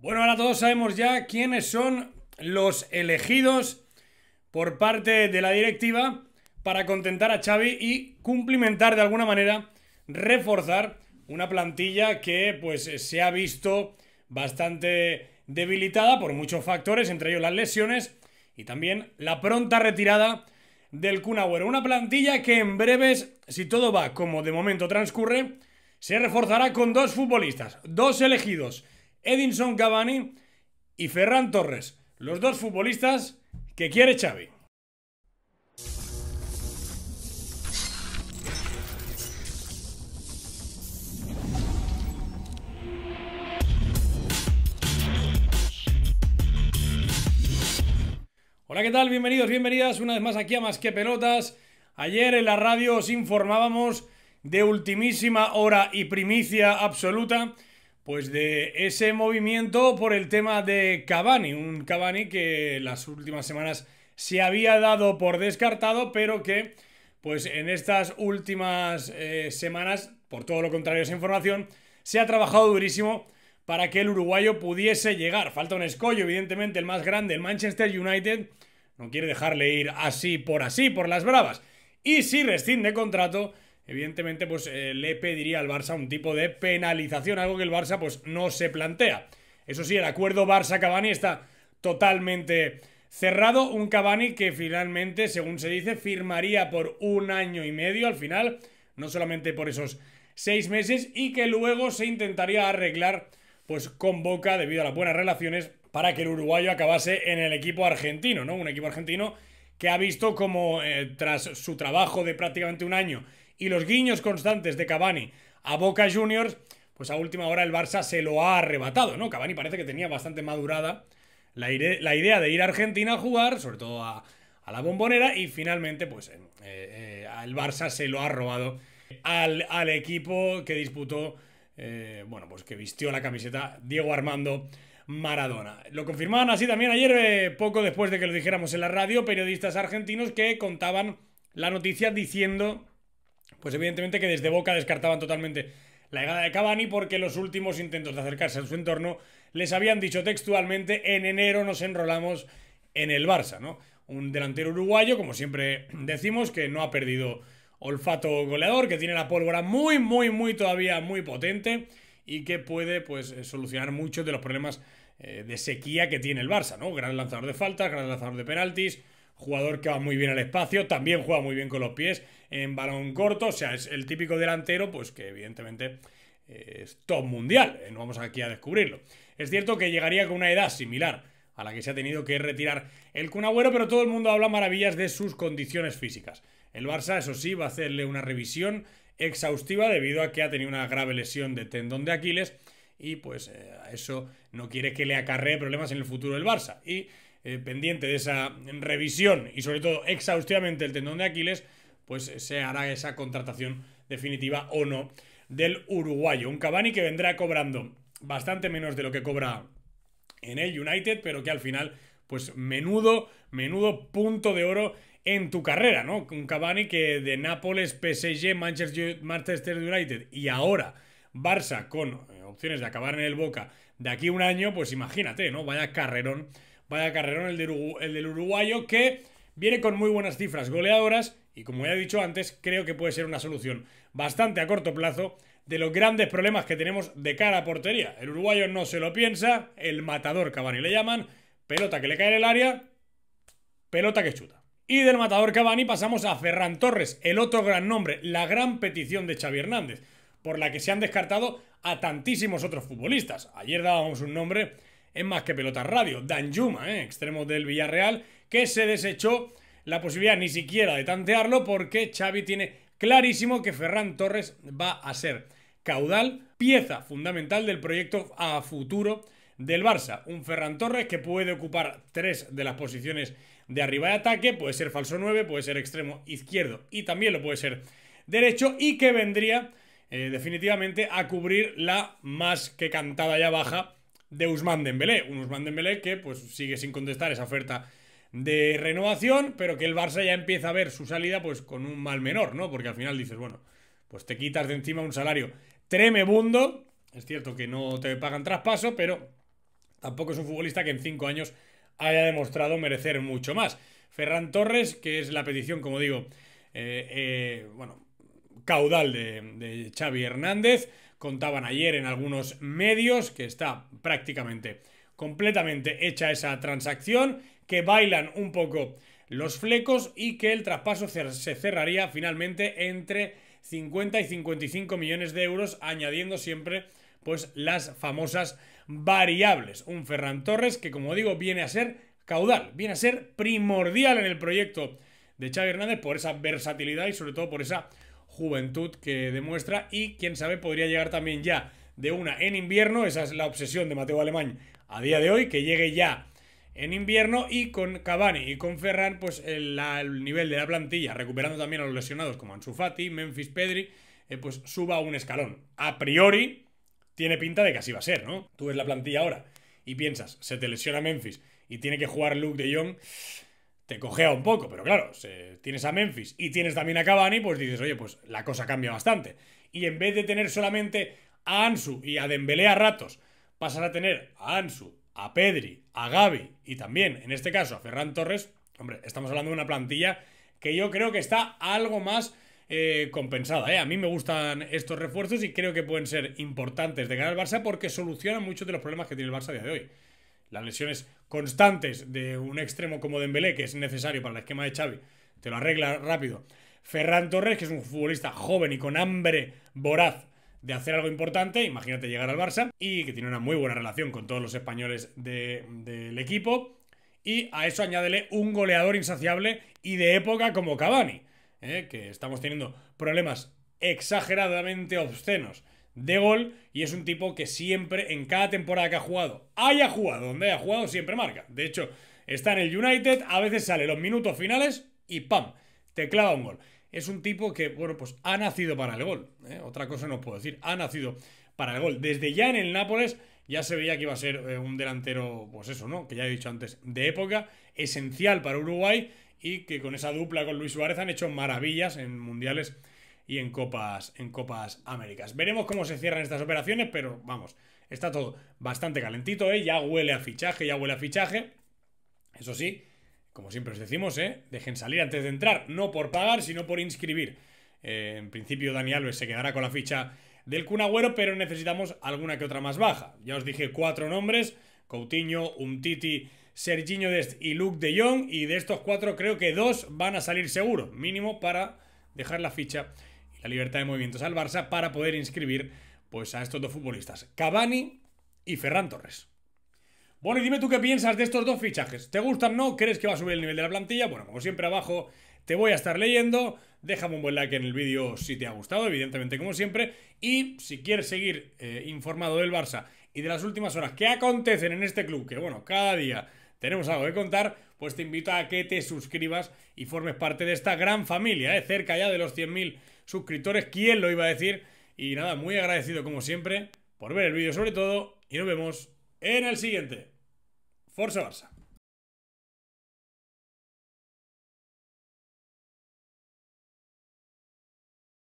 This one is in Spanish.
Bueno, ahora todos sabemos ya quiénes son los elegidos por parte de la directiva para contentar a Xavi y cumplimentar de alguna manera, reforzar una plantilla que pues se ha visto bastante debilitada por muchos factores, entre ellos las lesiones y también la pronta retirada del Kun Una plantilla que en breves, si todo va como de momento transcurre, se reforzará con dos futbolistas, dos elegidos Edinson Cavani y Ferran Torres, los dos futbolistas que quiere Xavi. Hola, ¿qué tal? Bienvenidos, bienvenidas una vez más aquí a Más que Pelotas. Ayer en la radio os informábamos de ultimísima hora y primicia absoluta pues de ese movimiento por el tema de Cavani, un Cavani que las últimas semanas se había dado por descartado, pero que pues en estas últimas eh, semanas, por todo lo contrario a esa información, se ha trabajado durísimo para que el uruguayo pudiese llegar. Falta un escollo, evidentemente el más grande, el Manchester United, no quiere dejarle ir así por así, por las bravas. Y si rescinde contrato, evidentemente pues eh, le pediría al Barça un tipo de penalización, algo que el Barça pues no se plantea. Eso sí, el acuerdo barça cabani está totalmente cerrado, un Cabani que finalmente, según se dice, firmaría por un año y medio al final, no solamente por esos seis meses y que luego se intentaría arreglar pues con Boca debido a las buenas relaciones para que el uruguayo acabase en el equipo argentino, ¿no? Un equipo argentino que ha visto como eh, tras su trabajo de prácticamente un año y los guiños constantes de Cavani a Boca Juniors, pues a última hora el Barça se lo ha arrebatado, ¿no? Cavani parece que tenía bastante madurada la, idea de ir a Argentina a jugar, sobre todo a, la bombonera, y finalmente, pues eh, eh, el Barça se lo ha robado al, equipo que disputó, eh, bueno, pues que vistió la camiseta Diego Armando. Maradona. Lo confirmaban así también ayer, poco después de que lo dijéramos en la radio, periodistas argentinos que contaban la noticia diciendo pues evidentemente que desde Boca descartaban totalmente la llegada de Cavani porque los últimos intentos de acercarse a su entorno les habían dicho textualmente en enero nos enrolamos en el Barça, ¿no? Un delantero uruguayo, como siempre decimos, que no ha perdido olfato goleador, que tiene la pólvora muy, muy, muy todavía muy potente y que puede pues eh, solucionar muchos de los problemas eh, de sequía que tiene el Barça, ¿no? Gran lanzador de faltas, gran lanzador de penaltis, jugador que va muy bien al espacio, también juega muy bien con los pies en balón corto, o sea, es el típico delantero, pues que evidentemente eh, es top mundial, eh, no vamos aquí a descubrirlo. Es cierto que llegaría con una edad similar a la que se ha tenido que retirar el Cunagüero, pero todo el mundo habla maravillas de sus condiciones físicas. El Barça, eso sí, va a hacerle una revisión exhaustiva debido a que ha tenido una grave lesión de tendón de Aquiles y pues eh, a eso no quiere que le acarree problemas en el futuro del Barça. Y eh, pendiente de esa revisión y sobre todo exhaustivamente el tendón de Aquiles, pues se hará esa contratación definitiva o no del uruguayo. Un Cabani que vendrá cobrando bastante menos de lo que cobra en el United, pero que al final, pues menudo, menudo punto de oro en tu carrera, ¿no? Un Cabani que de Nápoles, PSG, Manchester, United y ahora Barça con eh, opciones de acabar en el Boca de aquí un año, pues imagínate, ¿no? Vaya carrerón Vaya carrerón el del, uruguayo que viene con muy buenas cifras goleadoras y como ya he dicho antes, creo que puede ser una solución bastante a corto plazo de los grandes problemas que tenemos de cara a portería. El uruguayo no se lo piensa, el matador Cavani le llaman, pelota que le cae en el área, pelota que chuta. Y del matador Cavani pasamos a Ferran Torres, el otro gran nombre, la gran petición de Xavi Hernández, por la que se han descartado a tantísimos otros futbolistas. Ayer dábamos un nombre es Más que pelota Radio. Dan Yuma, ¿eh? extremo del Villarreal, que se desechó la posibilidad ni siquiera de tantearlo porque Xavi tiene clarísimo que Ferran Torres va a ser caudal, pieza fundamental del proyecto a futuro del Barça. Un Ferran Torres que puede ocupar tres de las posiciones de arriba de ataque, puede ser falso 9, puede ser extremo izquierdo y también lo puede ser derecho y que vendría eh, definitivamente a cubrir la más que cantada ya baja de Usman Dembélé. Un Usman Dembélé que pues sigue sin contestar esa oferta de renovación, pero que el Barça ya empieza a ver su salida pues con un mal menor, ¿no? Porque al final dices, bueno, pues te quitas de encima un salario tremebundo. Es cierto que no te pagan traspaso, pero tampoco es un futbolista que en cinco años haya demostrado merecer mucho más. Ferran Torres, que es la petición, como digo, eh, eh, bueno, caudal de, de Xavi Hernández contaban ayer en algunos medios, que está prácticamente completamente hecha esa transacción, que bailan un poco los flecos y que el traspaso se cerraría finalmente entre 50 y 55 millones de euros, añadiendo siempre pues las famosas variables. Un Ferran Torres que, como digo, viene a ser caudal, viene a ser primordial en el proyecto de Xavi Hernández por esa versatilidad y sobre todo por esa juventud que demuestra y quién sabe podría llegar también ya de una en invierno, esa es la obsesión de Mateo Alemán a día de hoy, que llegue ya en invierno y con Cavani y con Ferran, pues el, nivel de la plantilla, recuperando también a los lesionados como Ansu Fati, Memphis Pedri, eh, pues suba un escalón. A priori tiene pinta de que así va a ser, ¿no? Tú ves la plantilla ahora y piensas, se te lesiona Memphis y tiene que jugar Luke de Jong te cojea un poco, pero claro, tienes a Memphis y tienes también a Cavani, pues dices, oye, pues la cosa cambia bastante. Y en vez de tener solamente a Ansu y a Dembélé a ratos, pasas a tener a Ansu, a Pedri, a Gavi y también, en este caso, a Ferran Torres, hombre, estamos hablando de una plantilla que yo creo que está algo más eh, compensada. ¿eh? A mí me gustan estos refuerzos y creo que pueden ser importantes de ganar al Barça porque solucionan muchos de los problemas que tiene el Barça a día de hoy las lesiones constantes de un extremo como Dembélé, que es necesario para el esquema de Xavi, te lo arregla rápido. Ferran Torres, que es un futbolista joven y con hambre voraz de hacer algo importante, imagínate llegar al Barça, y que tiene una muy buena relación con todos los españoles del equipo. Y a eso añádele un goleador insaciable y de época como Cavani, ¿eh? que estamos teniendo problemas exageradamente obscenos de gol y es un tipo que siempre, en cada temporada que ha jugado, haya jugado, donde haya jugado, siempre marca. De hecho, está en el United, a veces sale los minutos finales y ¡pam! Te clava un gol. Es un tipo que, bueno, pues ha nacido para el gol. ¿eh? Otra cosa no puedo decir, ha nacido para el gol. Desde ya en el Nápoles ya se veía que iba a ser eh, un delantero, pues eso, ¿no? Que ya he dicho antes, de época, esencial para Uruguay y que con esa dupla con Luis Suárez han hecho maravillas en mundiales y en Copas, en Copas Américas. Veremos cómo se cierran estas operaciones, pero vamos, está todo bastante calentito, ¿eh? Ya huele a fichaje, ya huele a fichaje. Eso sí, como siempre os decimos, ¿eh? Dejen salir antes de entrar, no por pagar, sino por inscribir. Eh, en principio, Dani Alves se quedará con la ficha del Cunagüero, pero necesitamos alguna que otra más baja. Ya os dije cuatro nombres: Coutinho, Umtiti, Serginho Dest y Luke de Jong. Y de estos cuatro, creo que dos van a salir seguro, mínimo para dejar la ficha la libertad de movimientos al Barça para poder inscribir pues, a estos dos futbolistas, Cavani y Ferran Torres. Bueno, y dime tú qué piensas de estos dos fichajes. ¿Te gustan no? ¿Crees que va a subir el nivel de la plantilla? Bueno, como siempre abajo te voy a estar leyendo. Déjame un buen like en el vídeo si te ha gustado, evidentemente como siempre. Y si quieres seguir eh, informado del Barça y de las últimas horas que acontecen en este club, que bueno, cada día tenemos algo que contar, pues te invito a que te suscribas y formes parte de esta gran familia, ¿eh? cerca ya de los 100.000 suscriptores, ¿quién lo iba a decir? Y nada, muy agradecido como siempre por ver el vídeo sobre todo y nos vemos en el siguiente. Forza Barça.